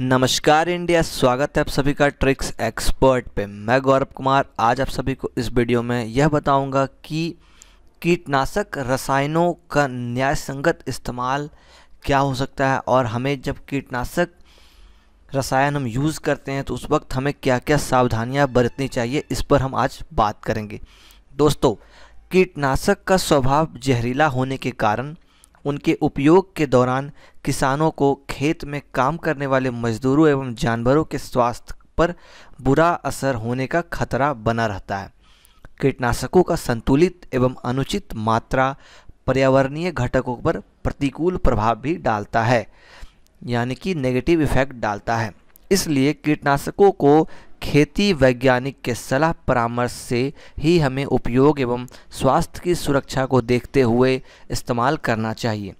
नमस्कार इंडिया स्वागत है आप सभी का ट्रिक्स एक्सपर्ट पे मैं गौरव कुमार आज आप सभी को इस वीडियो में यह बताऊंगा कि कीटनाशक रसायनों का न्याय संगत इस्तेमाल क्या हो सकता है और हमें जब कीटनाशक रसायन हम यूज़ करते हैं तो उस वक्त हमें क्या क्या सावधानियां बरतनी चाहिए इस पर हम आज बात करेंगे दोस्तों कीटनाशक का स्वभाव जहरीला होने के कारण उनके उपयोग के दौरान किसानों को खेत में काम करने वाले मजदूरों एवं जानवरों के स्वास्थ्य पर बुरा असर होने का खतरा बना रहता है कीटनाशकों का संतुलित एवं अनुचित मात्रा पर्यावरणीय घटकों पर प्रतिकूल प्रभाव भी डालता है यानी कि नेगेटिव इफेक्ट डालता है इसलिए कीटनाशकों को खेती वैज्ञानिक के सलाह परामर्श से ही हमें उपयोग एवं स्वास्थ्य की सुरक्षा को देखते हुए इस्तेमाल करना चाहिए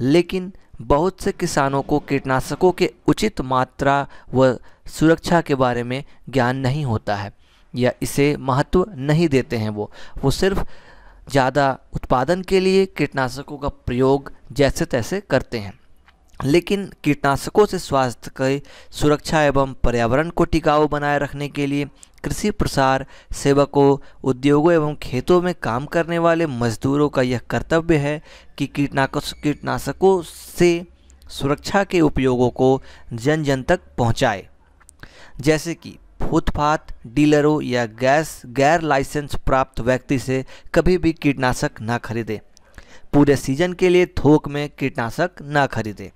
लेकिन बहुत से किसानों को कीटनाशकों के उचित मात्रा व सुरक्षा के बारे में ज्ञान नहीं होता है या इसे महत्व नहीं देते हैं वो वो सिर्फ ज़्यादा उत्पादन के लिए कीटनाशकों का प्रयोग जैसे तैसे करते हैं लेकिन कीटनाशकों से स्वास्थ्य के सुरक्षा एवं पर्यावरण को टिकाऊ बनाए रखने के लिए कृषि प्रसार सेवकों उद्योगों एवं खेतों में काम करने वाले मजदूरों का यह कर्तव्य है कि कीटनाशकों से सुरक्षा के उपयोगों को जन जन तक पहुंचाए जैसे कि फुटपाथ डीलरों या गैस गैर लाइसेंस प्राप्त व्यक्ति से कभी भी कीटनाशक ना खरीदें पूरे सीजन के लिए थोक में कीटनाशक ना खरीदें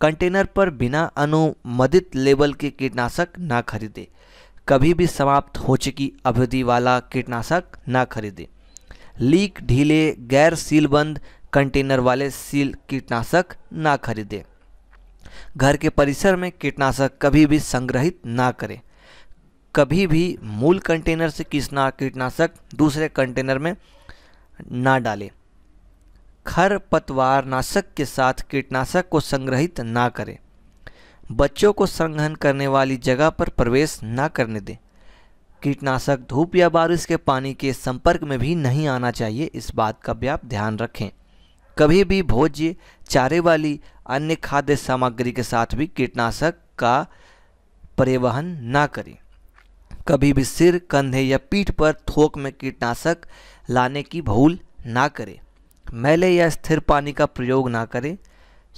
कंटेनर पर बिना अनुमोदित लेबल के कीटनाशक ना खरीदें कभी भी समाप्त हो चुकी अवधि वाला कीटनाशक ना खरीदें लीक ढीले गैर सीलबंद कंटेनर वाले सील कीटनाशक ना खरीदें घर के परिसर में कीटनाशक कभी भी संग्रहित ना करें कभी भी मूल कंटेनर से किसना कीटनाशक दूसरे कंटेनर में ना डालें खरपतवार नाशक के साथ कीटनाशक को संग्रहित ना करें बच्चों को संग्रहण करने वाली जगह पर प्रवेश ना करने दें कीटनाशक धूप या बारिश के पानी के संपर्क में भी नहीं आना चाहिए इस बात का भी आप ध्यान रखें कभी भी भोज्य चारे वाली अन्य खाद्य सामग्री के साथ भी कीटनाशक का परिवहन ना करें कभी भी सिर कंधे या पीठ पर थोक में कीटनाशक लाने की भूल ना करें मैले या स्थिर पानी का प्रयोग ना करें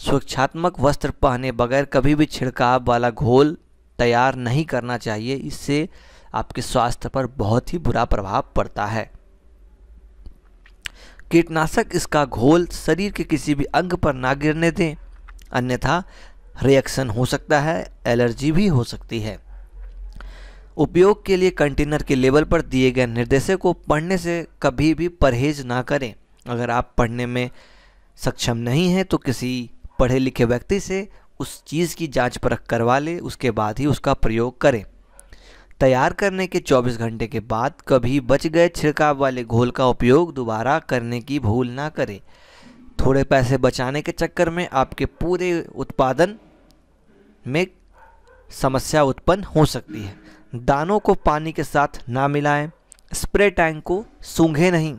सुरक्षात्मक वस्त्र पहने बगैर कभी भी छिड़काव वाला घोल तैयार नहीं करना चाहिए इससे आपके स्वास्थ्य पर बहुत ही बुरा प्रभाव पड़ता है कीटनाशक इसका घोल शरीर के किसी भी अंग पर ना गिरने दें अन्यथा रिएक्शन हो सकता है एलर्जी भी हो सकती है उपयोग के लिए कंटेनर के लेवल पर दिए गए निर्देशों को पढ़ने से कभी भी परहेज ना करें अगर आप पढ़ने में सक्षम नहीं हैं तो किसी पढ़े लिखे व्यक्ति से उस चीज़ की जांच परख करवा लें उसके बाद ही उसका प्रयोग करें तैयार करने के 24 घंटे के बाद कभी बच गए छिड़काव वाले घोल का उपयोग दोबारा करने की भूल ना करें थोड़े पैसे बचाने के चक्कर में आपके पूरे उत्पादन में समस्या उत्पन्न हो सकती है दानों को पानी के साथ ना मिलाएं स्प्रे टैंक को सूंघे नहीं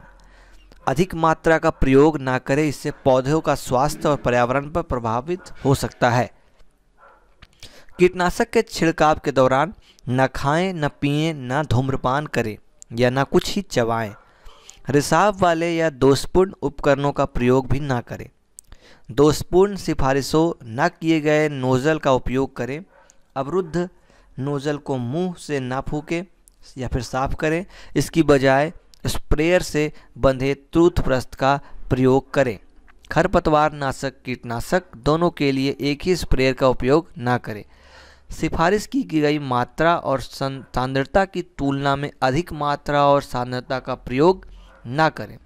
अधिक मात्रा का प्रयोग ना करें इससे पौधों का स्वास्थ्य और पर्यावरण पर प्रभावित हो सकता है कीटनाशक के छिड़काव के दौरान न खाएं न पिए न धूम्रपान करें या ना कुछ ही चबाएं रिसाव वाले या दोषपूर्ण उपकरणों का प्रयोग भी ना करें दोषपूर्ण सिफारिशों न किए गए नोज़ल का उपयोग करें अवरुद्ध नोज़ल को मुंह से ना फूकें या फिर साफ करें इसकी बजाय स्प्रेयर से बंधे तूथप्रस्त का प्रयोग करें खरपतवार नाशक कीटनाशक दोनों के लिए एक ही स्प्रेयर का उपयोग ना करें सिफारिश की गई मात्रा और सांद्रता की तुलना में अधिक मात्रा और सांद्रता का प्रयोग ना करें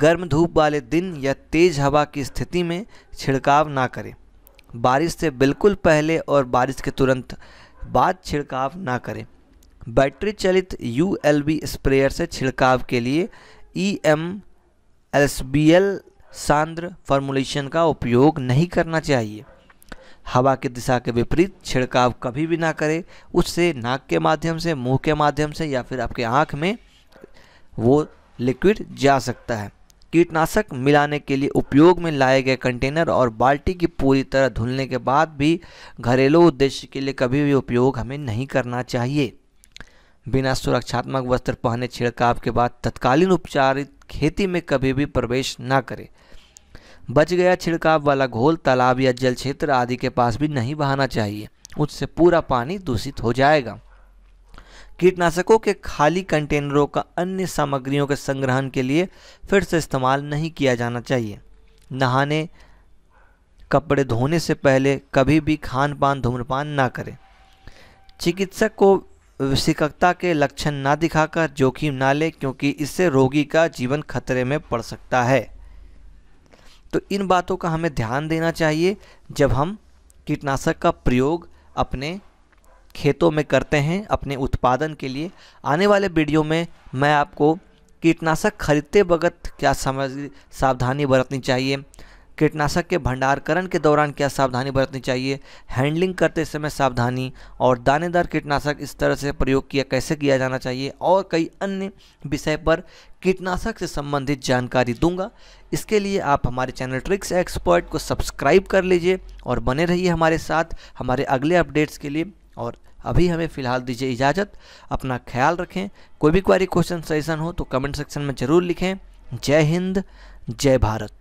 गर्म धूप वाले दिन या तेज हवा की स्थिति में छिड़काव ना करें बारिश से बिल्कुल पहले और बारिश के तुरंत बाद छिड़काव ना करें बैटरी चलित यू एल बी स्प्रेयर से छिड़काव के लिए E M S B L सांद्र फॉर्मुलेशन का उपयोग नहीं करना चाहिए हवा की दिशा के विपरीत छिड़काव कभी भी ना करें उससे नाक के माध्यम से मुंह के माध्यम से या फिर आपके आँख में वो लिक्विड जा सकता है कीटनाशक मिलाने के लिए उपयोग में लाए गए कंटेनर और बाल्टी की पूरी तरह धुलने के बाद भी घरेलू उद्देश्य के लिए कभी भी उपयोग हमें नहीं करना चाहिए बिना सुरक्षात्मक वस्त्र पहने छिड़काव के बाद तत्कालीन उपचारित खेती में कभी भी प्रवेश ना करें बच गया छिड़काव वाला घोल तालाब या जल क्षेत्र आदि के पास भी नहीं बहाना चाहिए उससे पूरा पानी दूषित हो जाएगा कीटनाशकों के खाली कंटेनरों का अन्य सामग्रियों के संग्रहण के लिए फिर से इस्तेमाल नहीं किया जाना चाहिए नहाने कपड़े धोने से पहले कभी भी खान पान धूम्रपान ना करें चिकित्सक को विशिकता के लक्षण ना दिखाकर जोखिम ना लें क्योंकि इससे रोगी का जीवन खतरे में पड़ सकता है तो इन बातों का हमें ध्यान देना चाहिए जब हम कीटनाशक का प्रयोग अपने खेतों में करते हैं अपने उत्पादन के लिए आने वाले वीडियो में मैं आपको कीटनाशक खरीदते वक्त क्या समझ सावधानी बरतनी चाहिए कीटनाशक के भंडारकरण के दौरान क्या सावधानी बरतनी चाहिए हैंडलिंग करते समय सावधानी और दानेदार कीटनाशक इस तरह से प्रयोग किया कैसे किया जाना चाहिए और कई अन्य विषय पर कीटनाशक से संबंधित जानकारी दूंगा इसके लिए आप हमारे चैनल ट्रिक्स एक्सपर्ट को सब्सक्राइब कर लीजिए और बने रहिए हमारे साथ हमारे अगले अपडेट्स के लिए और अभी हमें फ़िलहाल दीजिए इजाज़त अपना ख्याल रखें कोई भी क्वारी क्वेश्चन सजेशन हो तो कमेंट सेक्शन में ज़रूर लिखें जय हिंद जय भारत